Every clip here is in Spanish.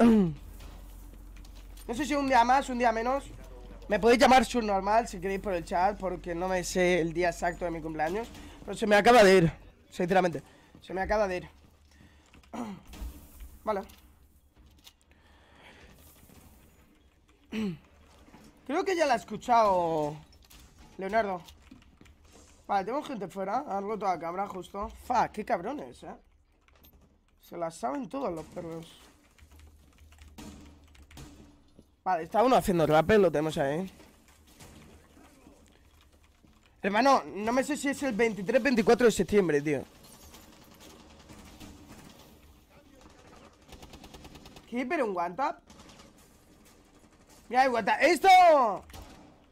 No sé si un día más, un día menos. Me podéis llamar normal si queréis por el chat, porque no me sé el día exacto de mi cumpleaños. Pero se me acaba de ir, sinceramente. Se me acaba de ir. Vale. Creo que ya la he escuchado, Leonardo. Vale, tenemos gente fuera. algo toda la cámara justo. Fa, qué cabrones, eh. Se las saben todos los perros. Vale, está uno haciendo rappel, lo tenemos ahí. Hermano, no me sé si es el 23-24 de septiembre, tío. ¿Qué? ¿Pero un one tap? Mira, hay? ¡Esto!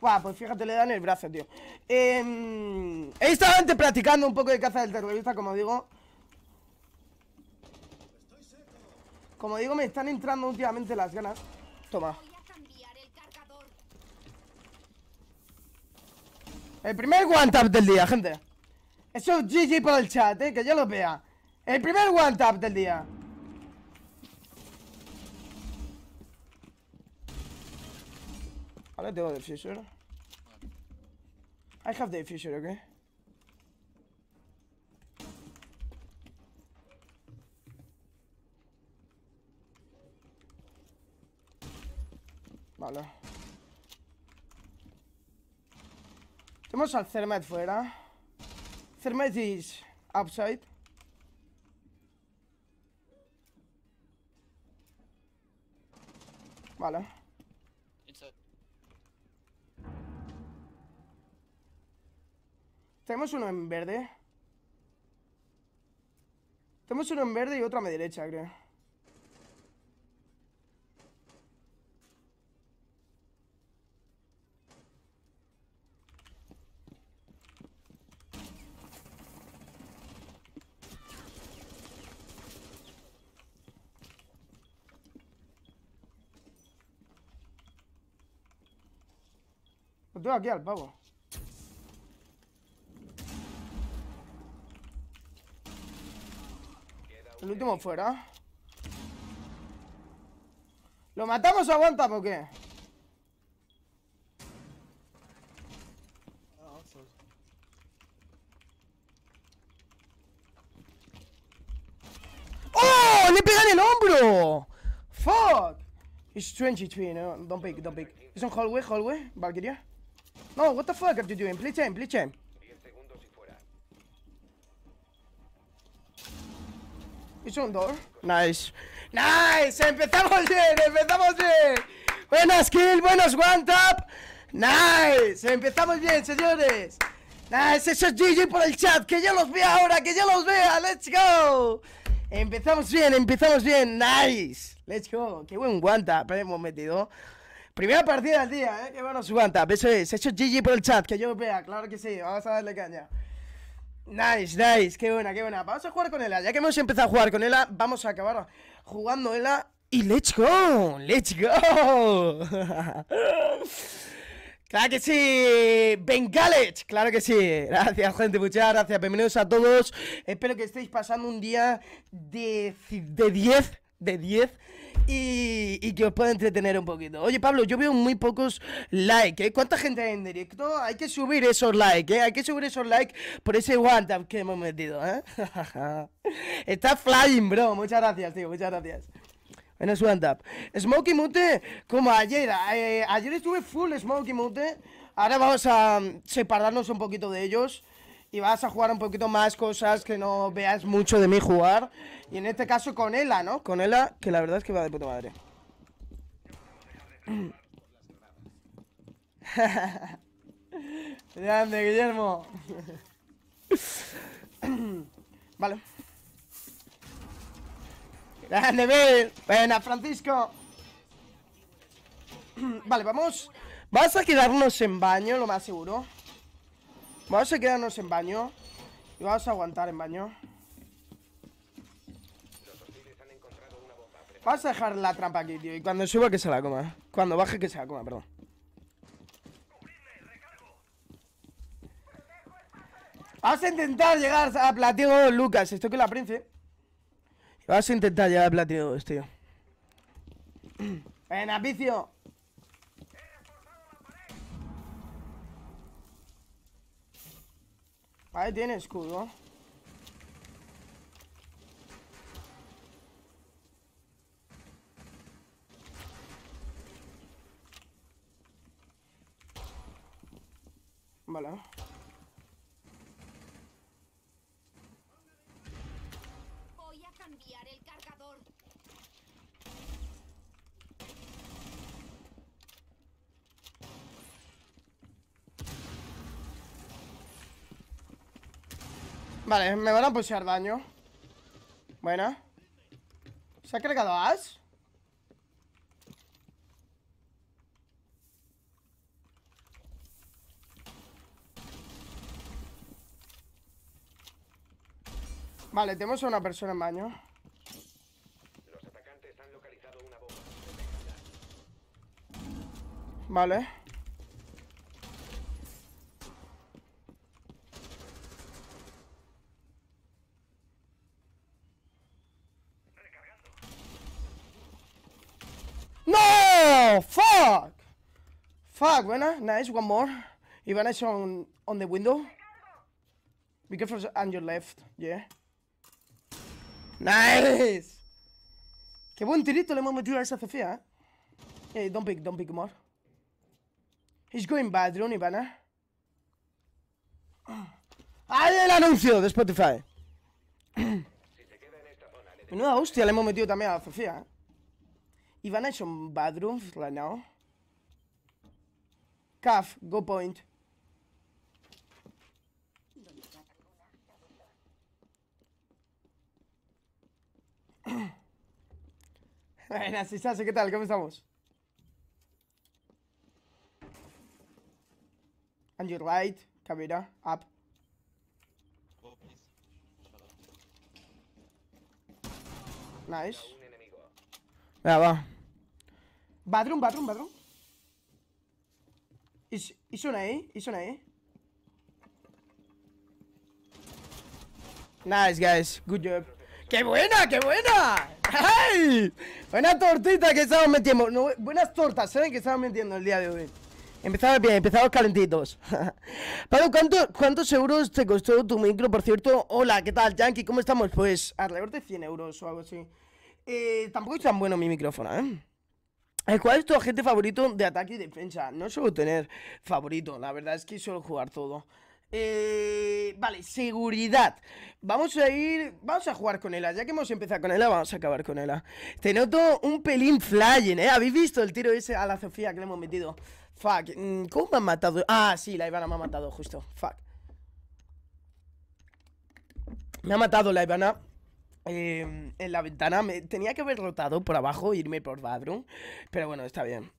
Buah, pues fíjate, le dan el brazo, tío. Eh, he estado antes practicando un poco de caza del terrorista, como digo. Como digo, me están entrando últimamente las ganas. Toma. El primer one tap del día, gente Eso es GG para el chat, eh, que yo lo vea El primer one tap del día Ahora tengo defuser I have defuser, ok Vale Vamos al Cermet fuera. Cermet is upside. Vale. Tenemos uno en verde. Tenemos uno en verde y otro a mi derecha, creo. aquí al pavo. El último fuera. ¿Lo matamos o aguanta o qué? ¡Oh! ¡Le pegan el hombro! ¡Fuck! It's 23, no, eh. don't pick, don't pick. Es un hallway, hallway, Valkyria. No, what the fuck are you doing? Please aim, please aim. It's on door. Nice. Nice. Empezamos bien, empezamos bien. Buenas kills, buenos one tap. Nice. Empezamos bien, señores. Nice. Eso es GG por el chat. Que yo los vea ahora, que yo los vea. Let's go. Empezamos bien, empezamos bien. Nice. Let's go. Qué buen one tap eh, hemos metido. Primera partida del día, ¿eh? Qué bueno, Subanta. eso es. Hecho GG por el chat, que yo vea. Claro que sí. Vamos a darle caña. Nice, nice. Qué buena, qué buena. Vamos a jugar con Ela. Ya que hemos empezado a jugar con Ela, vamos a acabar jugando Ela. Y let's go. Let's go. Claro que sí, Bengalech, claro que sí. Gracias, gente, muchas gracias. Bienvenidos a todos. Espero que estéis pasando un día de 10 de 10 y, que os pueda entretener un poquito. Oye, Pablo, yo veo muy pocos likes. ¿eh? ¿Cuánta gente hay en directo? Hay que subir esos likes, ¿eh? Hay que subir esos likes por ese one tap que hemos metido, ¿eh? Está flying, bro. Muchas gracias, tío. Muchas gracias. Bueno, es one tap. Smokey Mute, como ayer. Eh, ayer estuve full Smokey Mute. Ahora vamos a separarnos un poquito de ellos y vas a jugar un poquito más cosas que no veas mucho de mí jugar. Y en este caso con Ela, ¿no? Con Ela, que la verdad es que va de puta madre. Grande, Guillermo. vale. Grande, Bill. Buena, Francisco. vale, vamos. Vas a quedarnos en baño, lo más seguro. Vamos a quedarnos en baño. Y vamos a aguantar en baño. Vamos a dejar la trampa aquí, tío. Y cuando suba que se la coma. Cuando baje que se la coma, perdón. Vamos a intentar llegar a platino 2, Lucas. Estoy con la Prince. Vamos a intentar llegar a platino tío. Ven, apicio. Ahí tiene escudo. Vale. Vale, me van a pusear daño Buena ¿Se ha cargado Ash? Vale, tenemos a una persona en baño Los Vale Buena, Nice, one more. Ivana is on, on the window. Be careful on your left, yeah. Nice. Qué buen tirito le hemos metido a esa Sofía eh. Hey, don't pick, don't pick more. He's going bathroom, Ivana. Ahí el anuncio de Spotify! Menuda hostia le hemos metido también a Sofía ¿ah? Ivana es on bathroom right now. CAF, GoPoint. Buenas, Isase, ¿qué tal? ¿Cómo estamos? And your right, camera, up. Nice. Venga, va. Bathroom, bathroom, Is, ahí? ¿Y suena ahí? Nice, guys. Good job. ¡Qué buena, qué buena! ¡Ay! Buena tortita que estamos metiendo. buenas tortas, ¿saben que estamos metiendo el día de hoy? Empezamos bien, empezamos calentitos. Pablo, ¿cuánto, ¿cuántos euros te costó tu micro, por cierto? Hola, ¿qué tal, Yankee? ¿Cómo estamos? Pues alrededor de 100 euros o algo así. Eh, tampoco es tan bueno mi micrófono, ¿eh? ¿Cuál es tu agente favorito de ataque y defensa? No suelo tener favorito, la verdad es que suelo jugar todo. Eh, vale, seguridad. Vamos a ir. Vamos a jugar con ella. Ya que hemos empezado con ella, vamos a acabar con ella. Te noto un pelín flying, ¿eh? ¿Habéis visto el tiro ese a la Sofía que le hemos metido? Fuck. Mm, ¿Cómo me han matado? Ah, sí, la Ivana me ha matado, justo. Fuck. Me ha matado la Ivana. Em, en la ventana. tenía que haber rotado por abajo e irme por Badroom, Pero bueno, está bien.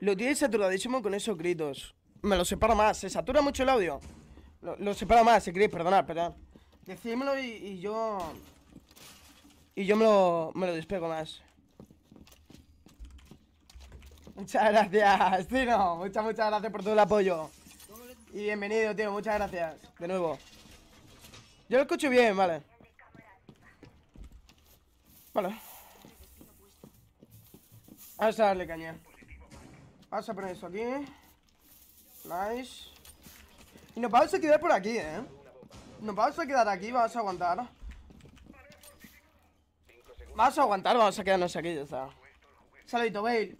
Lo tiene saturadísimo con esos gritos. Me lo separa más. Se satura mucho el audio. Lo, separo separa más, si queréis, perdonad, perdón. Decídmelo y, yo... Y yo me lo, me lo despego más. Muchas gracias, Tino. Muchas, muchas gracias por todo el apoyo. Y bienvenido, tío. Muchas gracias. De nuevo. Yo lo escucho bien, vale. Vale. Vamos a darle caña. Vamos a poner eso aquí. Nice. Y nos vamos a quedar por aquí, ¿eh? Nos vamos a quedar aquí, vamos a aguantar. Vamos a aguantar, vamos a quedarnos aquí, ya está. Saludito, Bale.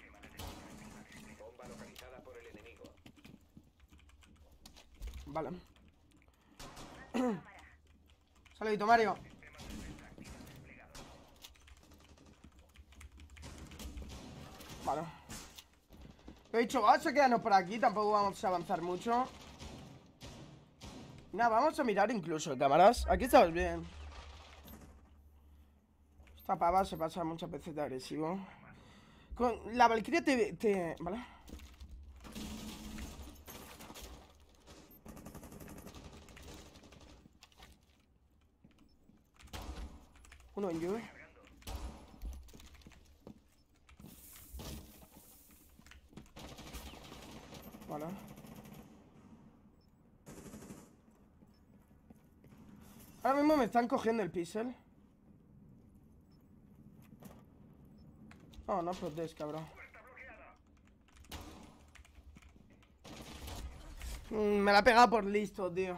Vale. Saludito, Mario. Vale. he dicho, vamos a quedarnos por aquí. Tampoco vamos a avanzar mucho. Nada, vamos a mirar incluso, cámaras. Aquí estamos bien. Esta pava se pasa muchas veces de agresivo. Con la Valkyria te... ¿Vale? Uno en lluvia Vale. Ahora mismo me están cogiendo el pixel. Oh, no, no protes, cabrón. Mm, me la ha pegado por listo, tío.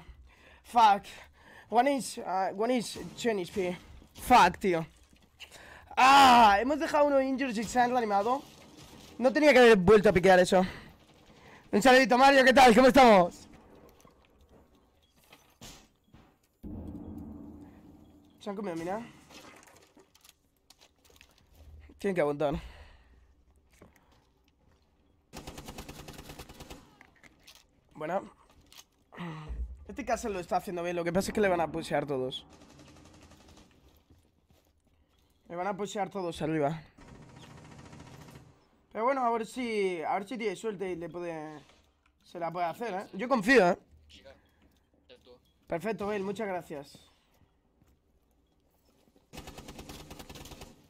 Fuck. One is, uh, one is Fuck, tío Ah, hemos dejado uno Injured han animado No tenía que haber vuelto a piquear eso Un saludito Mario, ¿qué tal? ¿Cómo estamos? Se han comido mira Tienen que aguantar Bueno Este caso lo está haciendo bien Lo que pasa es que le van a pushear todos me van a posear todos arriba. Pero bueno, a ver si. A ver si tiene suerte y le puede. Se la puede hacer, ¿eh? Yo confío, ¿eh? Perfecto, Bill, muchas gracias.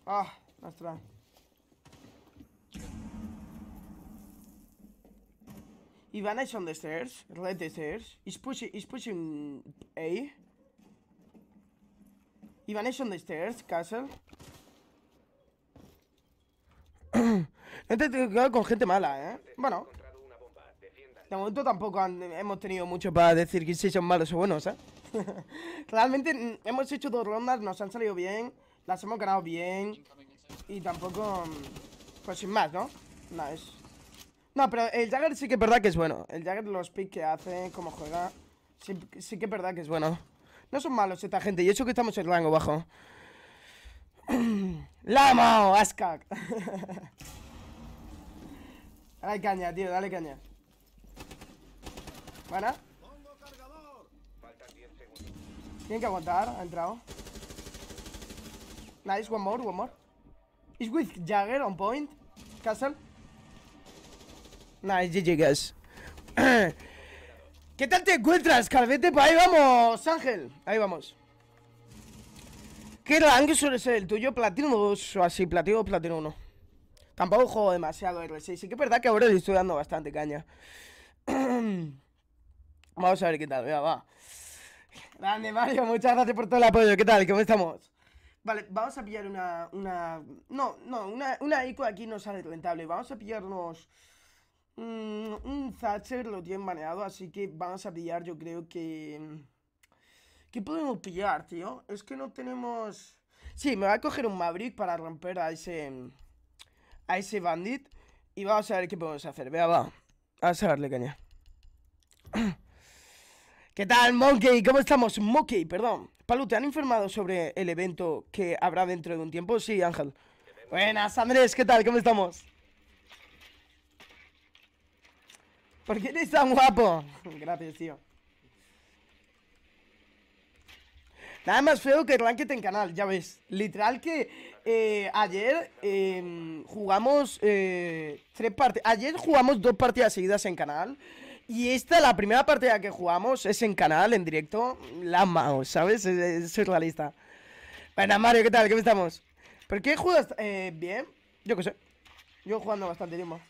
Ah, nuestra. Ivana is on the stairs, red the stairs. He's pushing, pushing A. Vanish on the stairs, castle. he este con gente mala, ¿eh? Bueno. De momento tampoco hemos tenido mucho para decir que si son malos o buenos, ¿eh? Realmente mm, hemos hecho dos rondas, nos han salido bien, las hemos ganado bien. Y tampoco... Mm, pues sin más, ¿no? No, es... No, pero el Jagger sí que es verdad que es bueno. El Jagger, los picks que hace, cómo juega, sí, sí que es verdad que es bueno. No son malos esta gente, y eso que estamos en rango bajo. La mao, dale caña, tío, dale caña. segundos. Tienen que aguantar, ha entrado. Nice, one more, one more. Is with Jagger on point. Castle. Nice, GG guys. ¿Qué tal te encuentras, Calvete? Pues ahí vamos, Ángel. Ahí vamos. ¿Qué rango suele ser el tuyo? ¿Platino 2 o así? ¿Platino platino 1? Tampoco juego demasiado R6. Y que es verdad que ahora le estoy dando bastante caña. vamos a ver qué tal. Mira, va. Grande, Mario. Muchas gracias por todo el apoyo. ¿Qué tal? ¿Cómo estamos? Vale, vamos a pillar una... una... No, no. Una, una ICO aquí no sale rentable. Vamos a pillarnos... Mm, un Thatcher lo tiene baneado, así que vamos a pillar, yo creo que... Mm, ¿Qué podemos pillar, tío? Es que no tenemos... Sí, me va a coger un Maverick para romper a ese... A ese bandit. Y vamos a ver qué podemos hacer. Vea, va. a darle caña. ¿Qué tal, Monkey? ¿Cómo estamos? Monkey, perdón. Palu, ¿te han informado sobre el evento que habrá dentro de un tiempo? Sí, Ángel. Buenas, Andrés. ¿Qué tal? ¿Cómo estamos? ¿Por qué eres tan guapo? Gracias, tío. Nada más feo que ranked en canal, ya ves. Literal que eh, ayer em, jugamos eh, tres partidas. Ayer jugamos dos partidas seguidas en canal. Y esta, la primera partida que jugamos, es en canal, en directo. La mao, ¿sabes? Es, es lista Bueno, Mario, ¿qué tal? ¿Cómo estamos? ¿Por qué juegas eh, bien? Yo qué sé. Yo jugando bastante tiempo.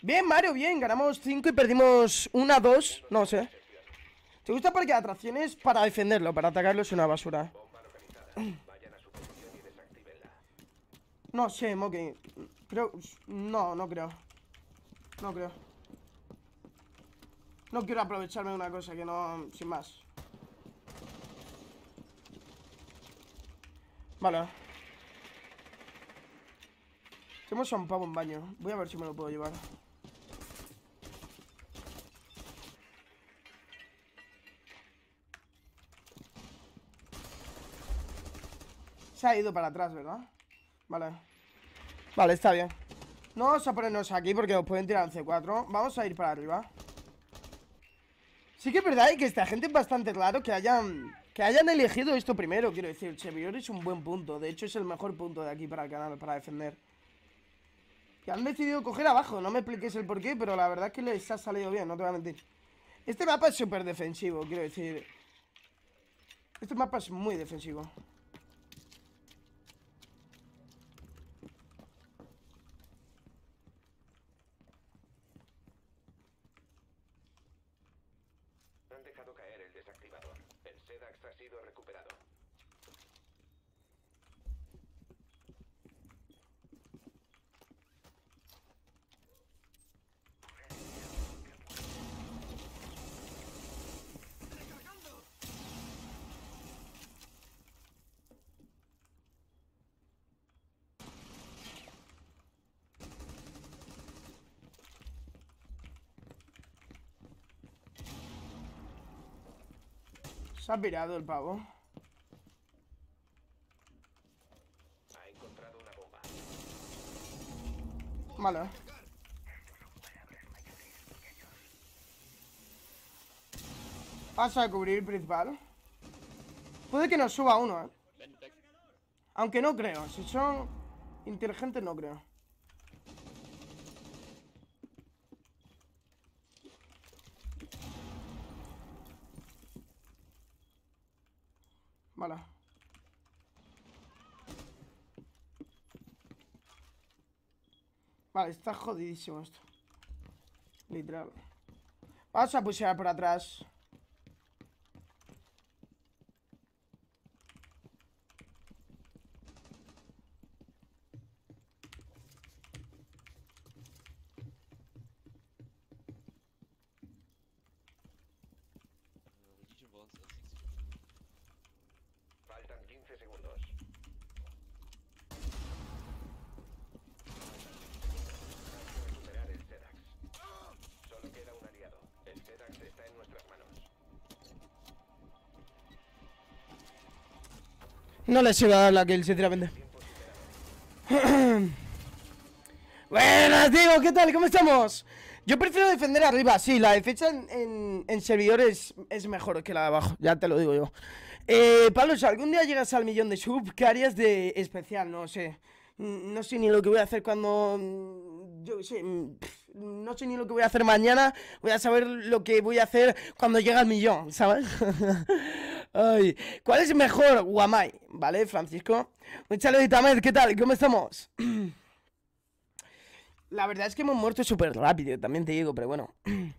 Bien, Mario, bien, ganamos 5 y perdimos 1-2, no sé ¿Te gusta porque atracciones para defenderlo? Para atacarlo es una basura No sé, Moki Creo... No, no creo No creo No quiero aprovecharme de una cosa que no... Sin más Vale Tenemos a un pavo en baño Voy a ver si me lo puedo llevar Se ha ido para atrás, ¿verdad? Vale Vale, está bien No vamos a ponernos aquí porque nos pueden tirar en C4 Vamos a ir para arriba Sí que es verdad ¿eh? que esta gente es bastante claro que hayan que hayan elegido esto primero, quiero decir, Chevior es un buen punto, de hecho es el mejor punto de aquí para el canal, para defender. Que han decidido coger abajo, no me expliques el porqué, pero la verdad es que les ha salido bien, no te voy a mentir. Este mapa es súper defensivo, quiero decir. Este mapa es muy defensivo. Se ha pirado el pavo. Ha encontrado Vale. Pasa a cubrir principal. Puede que nos suba uno, eh. Aunque no creo. Si son inteligentes, no creo. Vale. Vale, está jodidísimo esto. Literal. Vamos a pushear por atrás. No le iba a dar la kill, sinceramente. Buenas, Diego, ¿qué tal? ¿Cómo estamos? Yo prefiero defender arriba, sí, la defensa en, servidores es mejor que la de abajo, ya te lo digo yo. Eh, Pablo, si algún día llegas al millón de sub, ¿qué harías de especial? No sé. No sé ni lo que voy a hacer cuando. Mm, yo sé. Mm, no sé ni lo que voy a hacer mañana. Voy a saber lo que voy a hacer cuando llegue al millón, ¿sabes? Ay, ¿cuál es mejor? Guamay, ¿vale, Francisco? Un saludito ¿qué tal? ¿Cómo estamos? La verdad es que hemos muerto súper rápido, también te digo, pero bueno.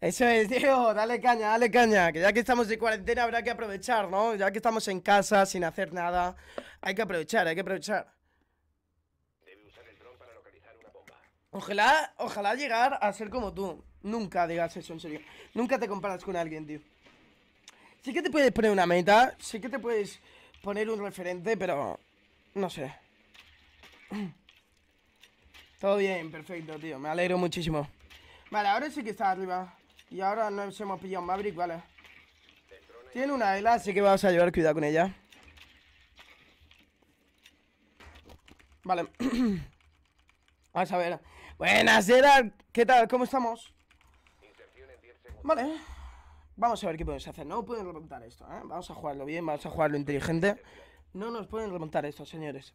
Eso es, tío, dale caña, dale caña, que ya que estamos de cuarentena habrá que aprovechar, ¿no? Ya que estamos en casa sin hacer nada, hay que aprovechar, hay que aprovechar. Ojalá, ojalá llegar a ser como tú. Nunca digas eso, en serio. Nunca te comparas con alguien, tío. Sí que te puedes poner una meta, sí que te puedes poner un referente, pero no sé. Todo bien, perfecto, tío. Me alegro muchísimo. Vale, ahora sí que está arriba. Y ahora nos hemos pillado un Maverick, vale. Tiene una Ela, así que vamos a llevar cuidado con ella. Vale. vamos a ver. Buenas, Edad. ¿Qué tal? ¿Cómo estamos? Vale. Vamos a ver qué podemos hacer. No pueden remontar esto, ¿eh? Vamos a jugarlo bien, vamos a jugarlo inteligente. No nos pueden remontar esto, señores.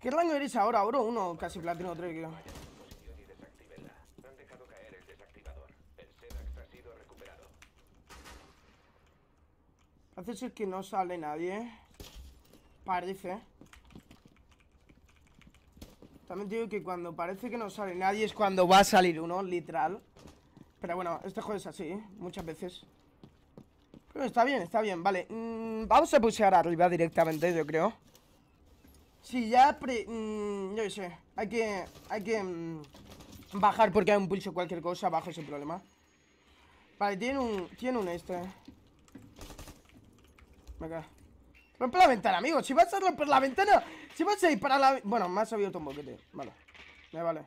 ¿Qué rango eres ahora? Oro uno? casi platino 3, creo. Parece ser que no sale nadie. Parece. También digo que cuando parece que no sale nadie es cuando va a salir uno, literal. Pero bueno, este juego es así, muchas veces. Está bien, está bien, vale mm, Vamos a pusear arriba directamente, yo creo Si ya mm, yo qué sé Hay que... Hay que... Mm, bajar porque hay un pulso o cualquier cosa Bajo ese problema Vale, tiene un... Tiene un este Venga Rompe la ventana, amigo Si vas a romper la ventana Si vas a ir para la... Bueno, me ha abierto un boquete Vale Me vale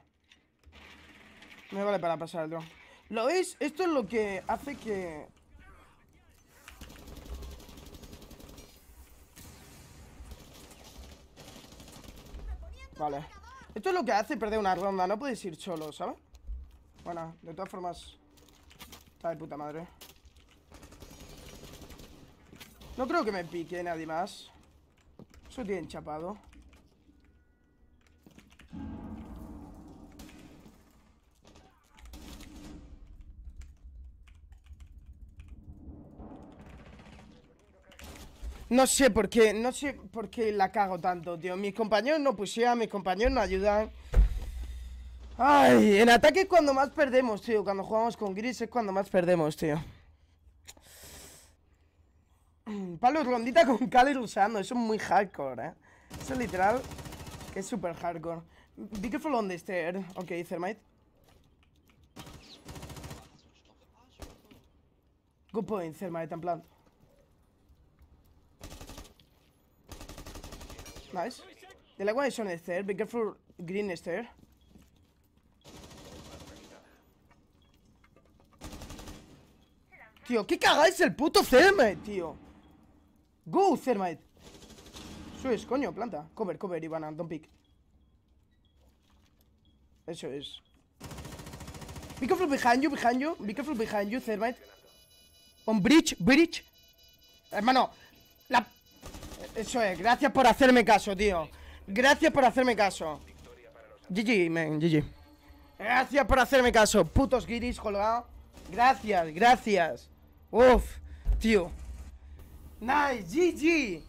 Me vale para pasar el dron ¿Lo veis? Esto es lo que hace que Vale Esto es lo que hace perder una ronda No puedes ir solo, ¿sabes? Bueno, de todas formas Está de puta madre No creo que me pique nadie más Eso tiene chapado No sé por qué, no sé por qué la cago tanto, tío. Mis compañeros no pusieron, mis compañeros no ayudan. Ay, en ataque es cuando más perdemos, tío. Cuando jugamos con Gris es cuando más perdemos, tío. Pablo, rondita con Kaler usando. Eso es muy hardcore, eh. Eso es literal que es súper hardcore. Be careful on the stair. Ok, Thermite. Good point, Thermite, en plan. Nice. The light one is on the Be careful, green esther. Tío, ¿qué cagáis el puto Thermite, tío? Go, Thermite. Eso es, coño, planta. Cover, cover, Ivana, don't pick. Eso es. Be careful behind you, behind you. Be careful behind you, Thermite. On bridge, bridge. Hermano, la eso es, gracias por hacerme caso, tío. Gracias por hacerme caso. GG, men, GG. Gracias por hacerme caso, putos guiris colgado. Gracias, gracias. Uf, tío. Nice, GG.